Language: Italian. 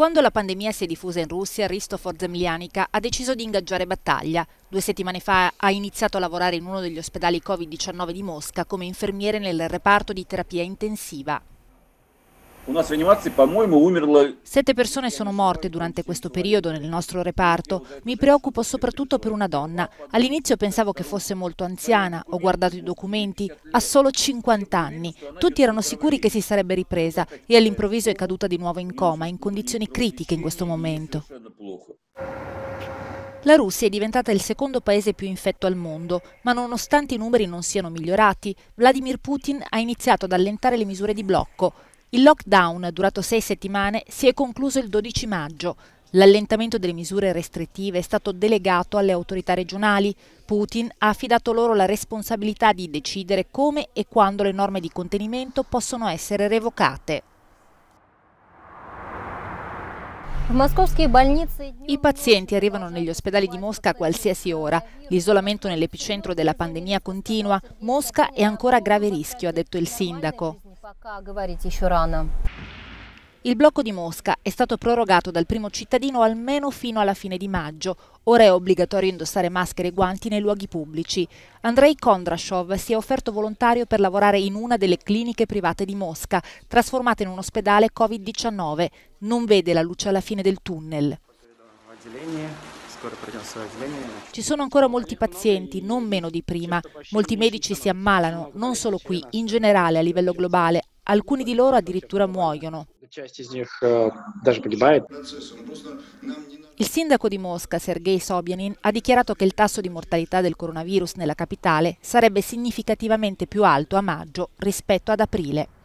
Quando la pandemia si è diffusa in Russia, Ristofor Zemljanica ha deciso di ingaggiare battaglia. Due settimane fa ha iniziato a lavorare in uno degli ospedali Covid-19 di Mosca come infermiere nel reparto di terapia intensiva. Sette persone sono morte durante questo periodo nel nostro reparto. Mi preoccupo soprattutto per una donna. All'inizio pensavo che fosse molto anziana, ho guardato i documenti, ha solo 50 anni. Tutti erano sicuri che si sarebbe ripresa e all'improvviso è caduta di nuovo in coma, in condizioni critiche in questo momento. La Russia è diventata il secondo paese più infetto al mondo, ma nonostante i numeri non siano migliorati, Vladimir Putin ha iniziato ad allentare le misure di blocco. Il lockdown, durato sei settimane, si è concluso il 12 maggio. L'allentamento delle misure restrittive è stato delegato alle autorità regionali. Putin ha affidato loro la responsabilità di decidere come e quando le norme di contenimento possono essere revocate. I pazienti arrivano negli ospedali di Mosca a qualsiasi ora. L'isolamento nell'epicentro della pandemia continua. Mosca è ancora a grave rischio, ha detto il sindaco. Il blocco di Mosca è stato prorogato dal primo cittadino almeno fino alla fine di maggio. Ora è obbligatorio indossare maschere e guanti nei luoghi pubblici. Andrei Kondrashov si è offerto volontario per lavorare in una delle cliniche private di Mosca, trasformata in un ospedale Covid-19. Non vede la luce alla fine del tunnel. Ci sono ancora molti pazienti, non meno di prima. Molti medici si ammalano, non solo qui, in generale a livello globale. Alcuni di loro addirittura muoiono. Il sindaco di Mosca, Sergei Sobianin, ha dichiarato che il tasso di mortalità del coronavirus nella capitale sarebbe significativamente più alto a maggio rispetto ad aprile.